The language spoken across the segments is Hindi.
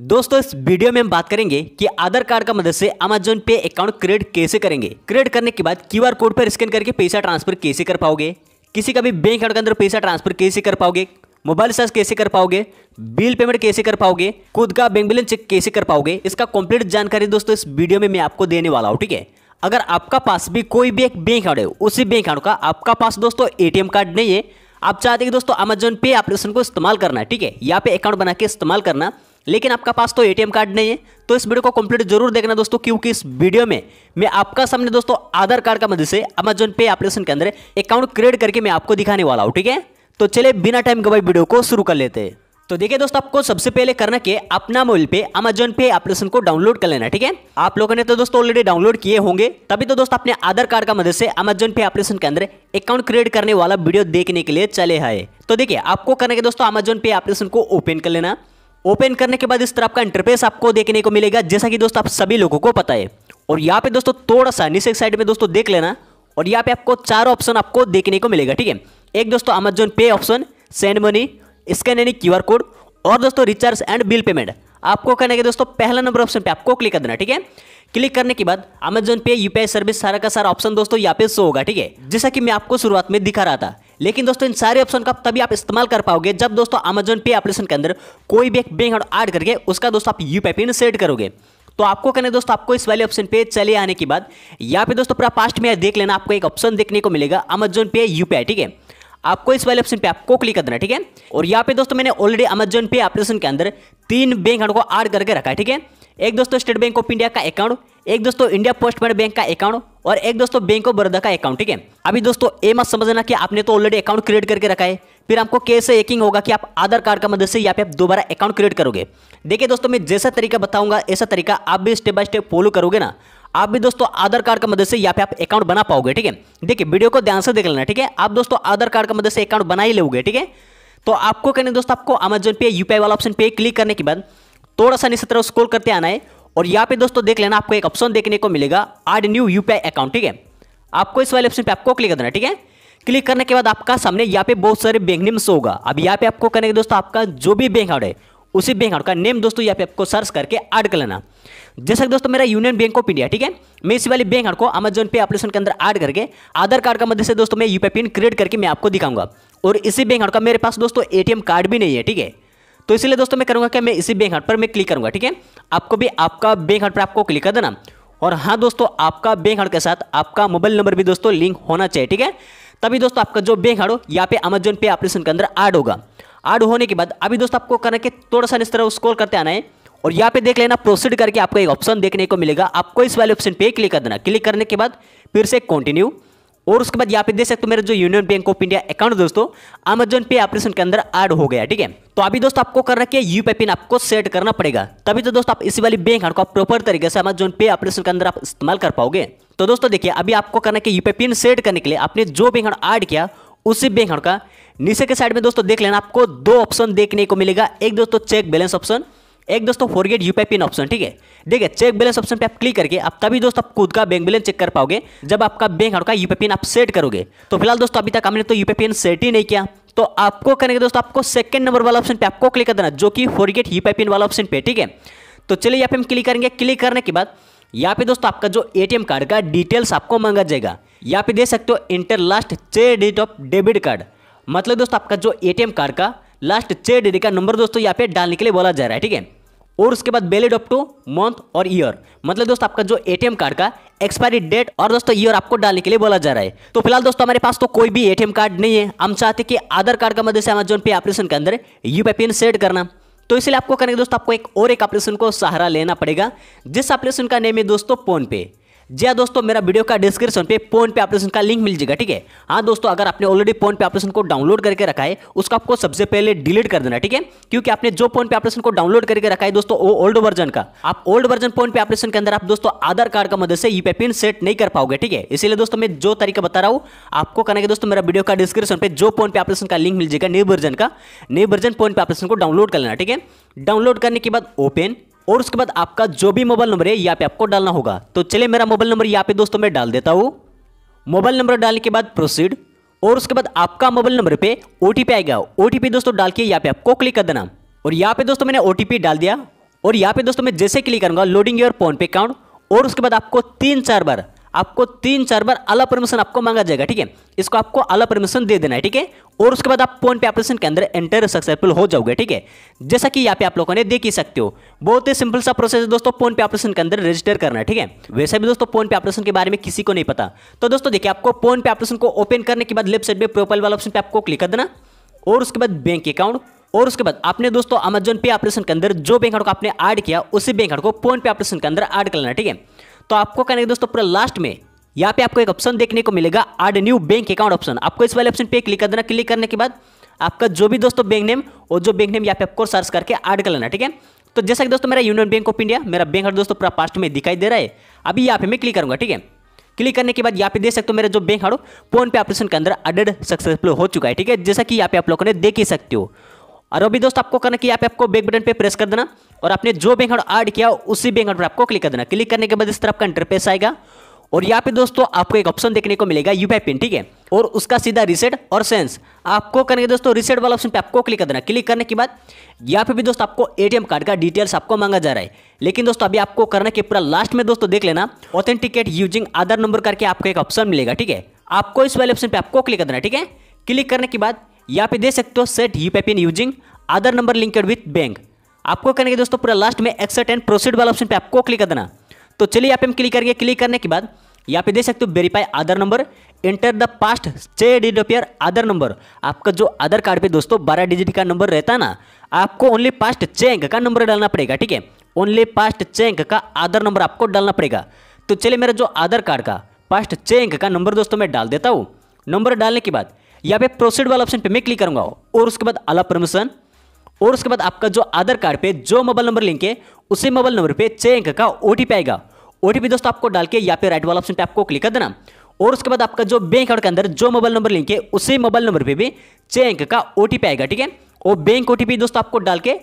दोस्तों इस वीडियो में हम बात करेंगे कि आधार कार्ड का मदद से अमेजोन पे अकाउंट क्रिएट कैसे करेंगे क्रिएट करने के बाद क्यू कोड पर स्कैन करके पैसा ट्रांसफर कैसे कर पाओगे किसी का भी बैंक अकाउंट के अंदर पैसा ट्रांसफर कैसे कर पाओगे मोबाइल रिचार्ज कैसे कर पाओगे बिल पेमेंट कैसे कर पाओगे खुद का बैंक बैलेंस चेक कैसे कर पाओगे इसका कंप्लीट जानकारी दोस्तों इस वीडियो में मैं आपको देने वाला हूँ ठीक है अगर आपका पास भी कोई भी एक बैंक अकाउंट है उसी बैंक अकाउंट का आपका पास दोस्तों एटीएम कार्ड नहीं है आप चाहते हैं कि दोस्तों अमेजोन पे एप्लीकेशन को इस्तेमाल करना है ठीक है यहाँ पे अकाउंट बना के इस्तेमाल करना लेकिन आपका पास तो एटीएम कार्ड नहीं है तो इस वीडियो को कंप्लीट जरूर देखना दोस्तों क्योंकि इस वीडियो में मैं आपका सामने दोस्तों आधार कार्ड का मदद से अमेजोन पे एप्लीकेशन के अंदर अकाउंट क्रिएट करके मैं आपको दिखाने वाला हूँ ठीक है तो चले बिना टाइम गवाई वीडियो को शुरू कर लेते हैं तो देखिए दोस्तों आपको सबसे पहले करना के अपना मोबाइल पे अमेजोन पे एप्लीकेशन को डाउनलोड कर लेना ठीक है आप लोगों ने तो दोस्तों ऑलरेडी डाउनलोड किए होंगे तभी तो दोस्तों अपने आधार कार्ड का मदद से अमेजोन पे एप्लीकेशन के अंदर अकाउंट क्रिएट करने वाला वीडियो देखने के लिए चले है तो देखिये आपको करना के दोस्तों अमेजोन पे एप्लीकेशन को ओपन कर लेना ओपन करने के बाद इस तरह का इंटरफेस आपको देखने को मिलेगा जैसा कि दोस्तों आप सभी लोगों को पता है और यहाँ पे दोस्तों थोड़ा सा नीचे साइड में दोस्तों देख लेना और यहाँ पे आपको चार ऑप्शन आपको देखने को मिलेगा ठीक है एक दोस्तों Amazon Pay option send money scan यानी क्यू कोड और दोस्तों रिचार्ज एंड बिल पेमेंट आपको कहने के दोस्तों पहला नंबर ऑप्शन पे आपको क्लिक कर देना ठीक है क्लिक करने के बाद अमेजोन पे यूपीआई सर्विस सारा का सारा ऑप्शन दोस्तों यहाँ पे शो होगा ठीक है जैसा कि मैं आपको शुरुआत में दिखा रहा था लेकिन दोस्तों इन सारे ऑप्शन का तभी आप इस्तेमाल कर पाओगे जब दोस्तों अमेजोन पे एप्लीकेशन के अंदर कोई भी एक बैंक अकाउंट ऐड करके उसका दोस्तों आप यू पिन सेट करोगे तो आपको कहने दोस्तों आपको इस वाले ऑप्शन पे चले आने के बाद यहाँ पे दोस्तों पूरा पास्ट में देख लेना आपको एक ऑप्शन देखने को मिलेगा अमेजोन पे यू ठीक है आपको इस वाले ऑप्शन पे आपको क्लिक करना ठीक है और यहाँ पे दोस्तों मैंने ऑलरेडी अमेजोन पे एप्लीकेशन के अंदर तीन बैंक अकाउंट को ऐड करके रखा है ठीक है एक दोस्तों स्टेट बैंक ऑफ इंडिया का अकाउंट एक दोस्तों इंडिया पोस्ट पेमेंट बैंक का अकाउंट और एक दोस्तों बैंक ऑफ बड़ौदा का अकाउंट ठीक है अभी दोस्तों ये मत समझना कि आपने तो ऑलरेडी अकाउंट क्रिएट करके रखा है फिर आपको कैसे हैकिंग होगा कि आप आधार कार्ड का मदद से या फिर आप दोबारा अकाउंट क्रिएट करोगे देखिए दोस्तों मैं जैसा तरीका बताऊंगा ऐसा तरीका आप भी स्टेप बाय स्टेप फॉलो करोगे ना आप भी दोस्तों आधार कार्ड का मदद से या फिर आप अकाउंट बना पाओगे ठीक है देखिए वीडियो को ध्यान से देख लेना ठीक है आप दोस्तों आधार कार्ड का मदद से अकाउंट बना ही लोगे ठीक है तो आपको कहने दोस्तों आपको अमेजन पे यूपीआई वाला ऑप्शन पे क्लिक करने के बाद थोड़ा सा नीचे तरह स्क्रॉल करते आना है और यहाँ पे दोस्तों देख लेना आपको एक ऑप्शन देखने को मिलेगा आड न्यू यूपीआई अकाउंट ठीक है आपको इस वाले ऑप्शन पे आपको क्लिक करना ठीक है क्लिक करने के बाद आपका सामने यहाँ पे बहुत सारे बैंक नेम शो होगा अब यहाँ पे आपको करने के दोस्तों आपका जो भी बैंक अकाउंट है उसी बैंक अकाउंट का नेम दोस्तों यहाँ पे आपको सर्च करके ऐड कर लेना जैसा कि दोस्तों मेरा यूनियन बैंक ऑफ इंडिया ठीक है मैं इसी वाले बैंक अकाउंट को अमेजोन पे अपलिकेशन के अंदर ऐड करके आधार कार्ड का मदद से दोस्तों मैं यूपीआई पिन क्रिएट करके मैं आपको दिखाऊंगा और इसी बैंक अकाउंट का मेरे पास दोस्तों एटीएम कार्ड भी नहीं है ठीक है तो इसलिए दोस्तों मैं करूँगा कि मैं इसी बैंक हार्ट पर मैं क्लिक करूँगा ठीक है आपको भी आपका बैंक हार्ट पर आपको क्लिक कर देना और हाँ दोस्तों आपका बैंक हार्ड के साथ आपका मोबाइल नंबर भी दोस्तों लिंक होना चाहिए ठीक है तभी दोस्तों आपका जो बैंक हार्ड हो यहाँ पे अमेजोन पे एप्लीकेशन के अंदर ऐड होगा ऐड होने के बाद अभी दोस्तों आपको करना कि थोड़ा सा इस तरह स्क्रॉल करते आना है और यहाँ पे देख लेना प्रोसीड करके आपको एक ऑप्शन देखने को मिलेगा आपको इस वाले ऑप्शन पे क्लिक कर देना क्लिक करने के बाद फिर से कंटिन्यू और उसके बाद यहाँ पे देख सकते हो मेरा जो Union Bank of India account दोस्तों अमेजोन पे ऑपरेशन के अंदर ऐड हो गया ठीक है तो अभी दोस्तों आपको कर रखिए यू पे पिन आपको सेट करना पड़ेगा तभी तो दोस्तों आप इसी वाली बैंक अकाउंट को आप प्रॉपर तरीके से अमेजोन पे ऑपरेशन के अंदर आप इस्तेमाल कर पाओगे तो दोस्तों देखिए अभी आपको करना कि यू पे पिन सेट करने के लिए आपने जो बैंक अकाउंट ऐड किया उसी बैंक अकाउंट का नीचे के साइड में दोस्तों देख लेना आपको दो ऑप्शन देखने को मिलेगा एक दोस्तों चेक बैलेंस ऑप्शन एक दोस्तों फॉरगेट यूपीआई पिन ऑप्शन ठीक है देखिए चेक बैलेंस ऑप्शन पे आप क्लिक करके आप तभी दोस्तों आप खुद का बैंक बैलेंस चेक कर पाओगे जब आपका बैंक अकाउंट का यूपीआई पिन आप सेट करोगे तो फिलहाल दोस्तों अभी तक हमने तो यूपीआई पिन सेट ही नहीं किया तो आपको करेंगे दोस्तों आपको सेकंड नंबर वाला ऑप्शन पे आपको क्लिक कर देना जो कि फोरगेट यूपीआई पिन वाला ऑप्शन पे ठीक है तो चलिए यहाँ पे हम क्लिक करेंगे क्लिक करने के बाद यहाँ पे दोस्तों आपका जो एटीएम कार्ड का डिटेल्स आपको मांगा जाएगा यहाँ पे दे सकते हो इंटर लास्ट छः डेट ऑफ डेबिट कार्ड मतलब दोस्तों आपका जो एटीएम कार्ड का लास्ट छः डेट का नंबर दोस्तों यहाँ पे डालने के लिए बोला जा रहा है ठीक है और उसके बाद वैलिड अप टू मंथ और ईयर मतलब दोस्तों आपका जो एटीएम कार्ड का एक्सपायरी डेट और दोस्तों ईयर आपको डालने के लिए बोला जा रहा है तो फिलहाल दोस्तों हमारे पास तो कोई भी एटीएम कार्ड नहीं है हम चाहते कि आधार कार्ड का मदद से अमेजोन पे ऑपरेशन के अंदर यू पिन सेट करना तो इसलिए आपको करेंगे दोस्तों आपको एक और एक ऑपरेशन को सहारा लेना पड़ेगा जिस ऑपरेशन का नेम है दोस्तों फोन पे जी हाँ दोस्तों मेरा वीडियो का डिस्क्रिप्शन पे फोन पे ऑपरेशन का लिंक मिल जाएगा ठीक है हाँ दोस्तों अगर आपने ऑलरेडी फोन पे ऑपरेशन को डाउनलोड करके रखा है उसको आपको सबसे पहले डिलीट कर देना ठीक है क्योंकि आपने जो फोन पे ऑपरेशन को डाउनलोड करके रखा है दोस्तों वो ओल्ड वर्जन का आप old version PhonePe operation के अंदर आप दोस्तों आधार कार्ड का मदद से यूपे पिन सेट नहीं कर पाओगे ठीक है इसीलिए दोस्तों मैं जो तरीका बता रहा हूँ आपको करना है दोस्तों मेरा वीडियो का डिस्क्रिप्शन पे जो फोन पे ऑपरेशन का लिंक मिल जाएगा न्यू वर्जन का new version PhonePe operation को डाउनलोड कर लेना ठीक है डाउनलोड करने के बाद ओपन और उसके बाद आपका जो भी मोबाइल नंबर है यहाँ पे आपको डालना होगा तो चलिए मेरा मोबाइल नंबर यहाँ पे दोस्तों मैं डाल देता हूँ मोबाइल नंबर डालने के बाद प्रोसीड और उसके बाद आपका मोबाइल नंबर पे ओ आएगा ओ दोस्तों डाल के यहाँ पे आपको क्लिक कर देना और यहाँ पे दोस्तों मैंने ओ डाल दिया और यहाँ पे दोस्तों मैं जैसे क्लिक करूंगा loading your PhonePe account और उसके बाद आपको तीन चार बार आपको तीन चार बार अलग परमिशन आपको मांगा जाएगा ठीक है इसको आपको अलग परमिशन दे देना है ठीक है और उसके बाद आप फोन पे ऑपरेशन के अंदर एंटर सक्सेसफुल हो जाओगे ठीक है जैसा कि यहाँ पे आप लोगों ने देख ही सकते हो बहुत ही सिंपल सा प्रोसेस है दोस्तों फोन पे ऑपरेशन के अंदर रजिस्टर करना है ठीक है वैसे भी दोस्तों फोन पे ऑपरेशन के बारे में किसी को नहीं पता तो दोस्तों देखिए आपको फोन पे ऑपरेशन को ओपन करने के बाद लेफ्ट साइड में प्रोफाइल वाला ऑप्शन पे आपको क्लिक कर देना और उसके बाद बैंक अकाउंट और उसके बाद आपने दोस्तों अमेजन पे ऑपरेशन के अंदर जो बैंक अकाउंट को आपने ऐड किया उसी बैंक अकाउंट को फोन पे ऑपरेशन के अंदर ऐड कर लेना ठीक है तो आपको करना है दोस्तों पूरा लास्ट में यहाँ पे आपको एक ऑप्शन देखने को मिलेगा add new bank account option आपको इस वाले ऑप्शन पे क्लिक कर देना क्लिक करने के बाद आपका जो भी दोस्तों बैंक नेम और जो बैंक नेम यहाँ पे आपको सर्च करके ऐड कर लेना ठीक है तो जैसा कि दोस्तों मेरा यूनियन बैंक ऑफ इंडिया मेरा बैंक दोस्तों पूरा पास्ट में दिखाई दे रहा है अभी यहाँ पे मैं क्लिक करूँगा ठीक है क्लिक करने के बाद यहाँ पे देख सकते हो मेरा जो बैंक हाड़ो फोन पे ऑपरेशन के अंदर अडेड सक्सेसफुल हो चुका है ठीक है जैसा कि यहाँ पे आप लोगों ने देख ही सकते हो और अभी दोस्तों आपको करना कि आप आपको बैक बटन पे प्रेस कर देना और आपने जो बैंक अकाउंट ऐड किया उसी बैंक अकाउंट पर आपको क्लिक कर देना क्लिक करने के बाद इस तरह आपका इंटरफेस आएगा और यहाँ पे दोस्तों आपको एक ऑप्शन देखने को मिलेगा यूपीआई पिन ठीक है और उसका सीधा रिसेट और सेंस आपको करेंगे दोस्तों रिसेट वाला ऑप्शन पे आपको क्लिक कर देना क्लिक करने के बाद यहाँ पे भी दोस्तों आपको एटीएम कार्ड का डिटेल्स आपको मांगा जा रहा है लेकिन दोस्तों अभी आपको करना कि पूरा लास्ट में दोस्तों देख लेना ऑथेंटिकेट यूजिंग आधार नंबर करके आपको एक ऑप्शन मिलेगा ठीक है आपको इस वाले ऑप्शन पर आपको क्लिक कर देना ठीक है क्लिक करने के बाद यहाँ पे दे सकते हो set U pay pin using other number linked with bank आपको करने के दोस्तों पूरा लास्ट में एक्सेट एंड प्रोसीड वाला ऑप्शन पे आपको क्लिक कर देना तो चलिए यहाँ पे हम क्लिक करेंगे क्लिक करने के बाद यहाँ पे देख सकते हो verify Aadhaar number enter the first चे डिजिट अपियर आधार नंबर आपका जो आधार कार्ड पे दोस्तों बारह डिजिट का नंबर रहता है ना आपको ओनली पास्ट चेंक का नंबर डालना पड़ेगा ठीक है ओनली पास्ट चेंक का आधार नंबर आपको डालना पड़ेगा तो चलिए मेरा जो आधार कार्ड का पास्ट चेंक का नंबर दोस्तों मैं डाल देता हूँ नंबर डालने के बाद या फिर प्रोसीड वाला ऑप्शन पे मैं क्लिक करूंगा और उसके बाद अला परमिशन और उसके बाद आपका जो आधार कार्ड पे जो मोबाइल नंबर लिंक है उसी मोबाइल नंबर पे छह अंक का ओ आएगा ओ दोस्तों आपको डाल के या फिर राइट वाला ऑप्शन पे आपको क्लिक कर देना और उसके बाद आपका जो बैंक अकाउंट के अंदर जो मोबाइल नंबर लिंक है उसी मोबाइल नंबर पे भी छह अंक का ओ आएगा ठीक है और बैंक ओ दोस्तों आपको डाल के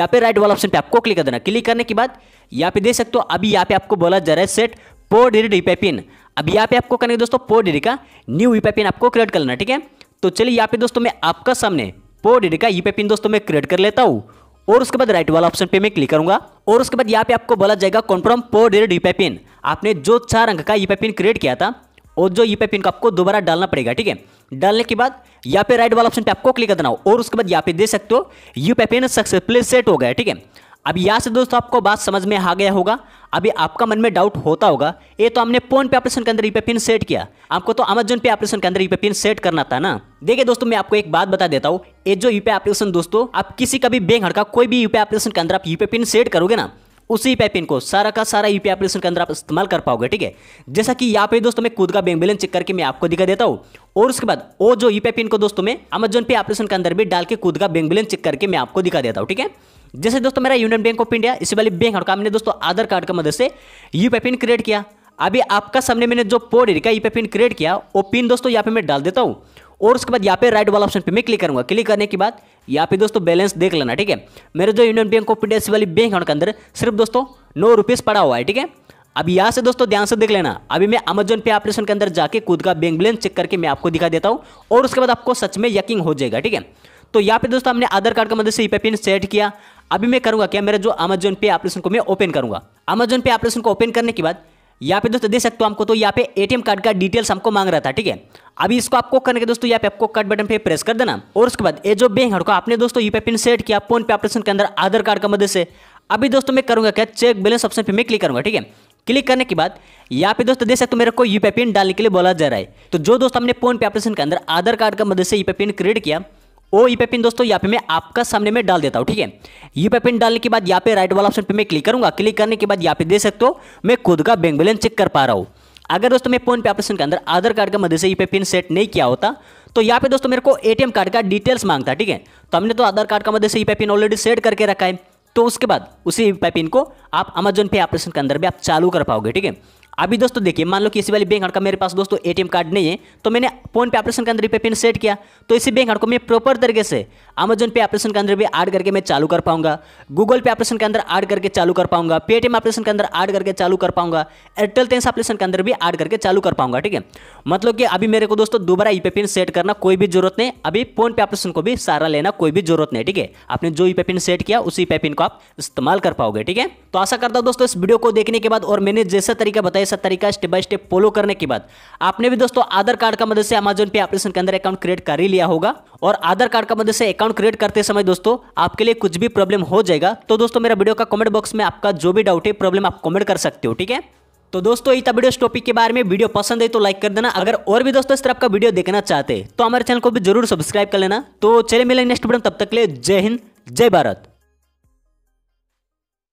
या फिर राइट वाला ऑप्शन पे आपको क्लिक कर देना क्लिक करने के बाद यहाँ पे देख सकते हो अभी यहाँ पे आपको बोला जा रहा है सेट पोर डिजिट पिन अभी यहाँ पे आपको करना है दोस्तों पोर डिजिट का न्यू वीपे पिन आपको क्रिएट करना ठीक है तो चलिए यहाँ पे दोस्तों मैं आपका सामने पोडेड का यूपी e पिन दोस्तों मैं क्रिएट कर लेता हूँ और उसके बाद राइट वाला ऑप्शन पे मैं क्लिक करूंगा और उसके बाद यहाँ पे आपको बोला जाएगा कॉन्फर्म पोडेड ई पे पिन आपने जो चार अंक का यूपी पिन क्रिएट किया था और जो यूपी e पिन को आपको दोबारा डालना पड़ेगा ठीक है डालने के बाद यहाँ पे राइट वाला ऑप्शन पे आपको क्लिक करना हो और उसके बाद यहाँ पे दे सकते हो यूपी पिन सक्सेसफुली सेट हो गया ठीक है अब यहाँ से दोस्तों आपको बात समझ में आ गया होगा अभी आपका मन में डाउट होता होगा ये तो हमने फोन पे ऑपरेशन के अंदर यूपे पिन सेट किया आपको तो अमेजोन पे ऑपरेशन के अंदर यूपे पिन सेट करना था ना देखिए दोस्तों मैं आपको एक बात बता देता हूँ ये जो यूपे ऑपरेशन दोस्तों आप किसी का भी बैंक हड़का कोई भी यूपे ऑपरेशन के अंदर आप यूपे पिन सेट करोगे ना उसी पे पिन को सारा का सारा यूपीआई एप्लीकेशन के अंदर आप इस्तेमाल कर पाओगे ठीक है जैसा कि यहाँ पे दोस्तों मैं खुद का बैंक बैलेंस चेक करके मैं आपको दिखा देता हूँ और उसके बाद वो जो यूपीआई पिन को दोस्तों में अमेजोन पे एप्लीकेशन के अंदर भी डाल के खुद का बैंक बैलेंस चेक करके मैं आपको दिखा देता हूँ ठीक है जैसे दोस्तों मेरा यूनियन बैंक ऑफ इंडिया इसी वाली बैंक अकाउंट मैंने दोस्तों आधार कार्ड की मदद से यूपीआई पिन क्रिएट किया अभी आपका सामने मैंने जो पोड का यूपीआई पिन क्रिएट किया वो पिन दोस्तों यहाँ पे मैं डाल देता हूँ और उसके बाद यहाँ पे राइट वाला ऑप्शन पे मैं क्लिक करूंगा क्लिक करने के बाद यहाँ पे दोस्तों बैलेंस देख लेना ठीक है मेरे जो यूनियन बैंक ऑफ इंडिया वाली बैंक अकाउंट के अंदर सिर्फ दोस्तों नौ रुपीज़ पड़ा हुआ है ठीक है अब यहाँ से दोस्तों ध्यान से देख लेना अभी मैं अमेजोन पे ऑपरेशन के अंदर जाके खुद का बैंक बैलेंस चेक करके मैं आपको दिखा देता हूँ और उसके बाद आपको सच में यकीन हो जाएगा ठीक है तो यहाँ पे दोस्तों हमने आधार कार्ड की मदद से ई पे पिन सेट किया अभी मैं करूँगा क्या मेरा जो अमेजोन पे ऑपरेशन को मैं ओपन करूँगा अमेजोन पे ऑपरेशन को ओपन करने के बाद यहाँ पे दोस्तों देख सकते हो आपको तो यहाँ पे एटीएम कार्ड का डिटेल्स हमको मांग रहा था ठीक है अभी इसको आपको करने के दोस्तों यहाँ पे आपको कट बटन पे प्रेस कर देना और उसके बाद ये जो बैंक है आपने दोस्तों यू पिन सेट किया फोन पे ऑपरेशन के अंदर आधार कार्ड का मदद से अभी दोस्तों मैं करूँगा क्या चेक बैलेंस ऑप्शन पे मैं क्लिक करूँगा ठीक है क्लिक करने के बाद यहाँ पे दोस्तों देख सकते हो मेरे को यूपी पिन डालने के लिए बोला जा रहा है तो जो दोस्तों हमने फोन पे ऑपरेशन के अंदर आधार कार्ड का मदद से यूपी पिन क्रिएट किया ओ ई पेपिन दोस्तों यहाँ पे मैं आपका सामने में डाल देता हूँ ठीक है यू पेपिन डालने के बाद यहाँ पे राइट वाला ऑप्शन पे मैं क्लिक करूंगा क्लिक करने के बाद यहाँ पे दे सकते हो मैं खुद का बैंक बैलेंस चेक कर पा रहा हूँ अगर दोस्तों मैं फोन पे एप्लीकेशन के अंदर आधार कार्ड का मदद से ई पे पिन सेट नहीं किया होता तो यहाँ पे दोस्तों मेरे को ए कार्ड का डिटेल्स मांगता ठीक है तो हमने तो आधार कार्ड का मदद से ई पे पिन ऑलरेडी सेट करके रखा है तो उसके बाद उसी ई पे पिन को आप अमेजोन पे ऑपरेशन के अंदर भी आप चालू कर पाओगे ठीक है अभी दोस्तों देखिए मान लो कि इसी वाली बैंक कार्ड का मेरे पास दोस्तों एटीएम कार्ड नहीं है तो मैंने फोन पे ऑपरेशन के अंदर पे पिन सेट किया तो इसी बैंक कार्ड को मैं प्रॉपर तरीके से अमेजन पे ऑपरेशन के अंदर भी ऐड करके मैं चालू कर पाऊंगा गूगल पे ऑपरेशन के अंदर ऐड करके चालू कर पाऊंगा पेटीएम ऑपरेशन के अंदर ऐड करके चालू कर पाऊंगा एयरटेल टेंस ऑपरेशन के अंदर भी ऐड करके चालू कर पाऊंगा ठीक है मतलब कि अभी मेरे को दोस्तों दोबारा ई पिन सेट करना कोई भी जरूरत नहीं अभी फोन पे ऑपरेशन को भी सहारा लेना कोई भी जरूरत नहीं ठीक है आपने जो ई पिन सेट किया उसी पे e पिन को आप इस्तेमाल कर पाओगे ठीक है तो आशा करता हूँ दोस्तों इस वीडियो को देखने के बाद और मैंने जैसा तरीका बताया है सब तरीका स्टेप बाय स्टेप फॉलो करने के बाद आपने भी दोस्तों आधार कार्ड का मदद से अमेजोन पे एप्लीकेशन के अंदर अकाउंट क्रिएट कर ही लिया होगा और आधार कार्ड का मदद से अकाउंट क्रिएट करते समय दोस्तों आपके लिए कुछ भी प्रॉब्लम हो जाएगा तो दोस्तों मेरा वीडियो का कॉमेंट बॉक्स में आपका जो भी डाउट है प्रॉब्लम आप कॉमेंट कर सकते हो ठीक है तो दोस्तों इतना वीडियो टॉपिक के बारे में वीडियो पसंद है तो लाइक कर देना अगर और भी दोस्तों इस तरह का वीडियो देखना चाहते हैं तो हमारे चैनल को भी जरूर सब्सक्राइब कर लेना तो चले मिले नेक्स्ट वीडियो तब तक ले जय हिंद जय भारत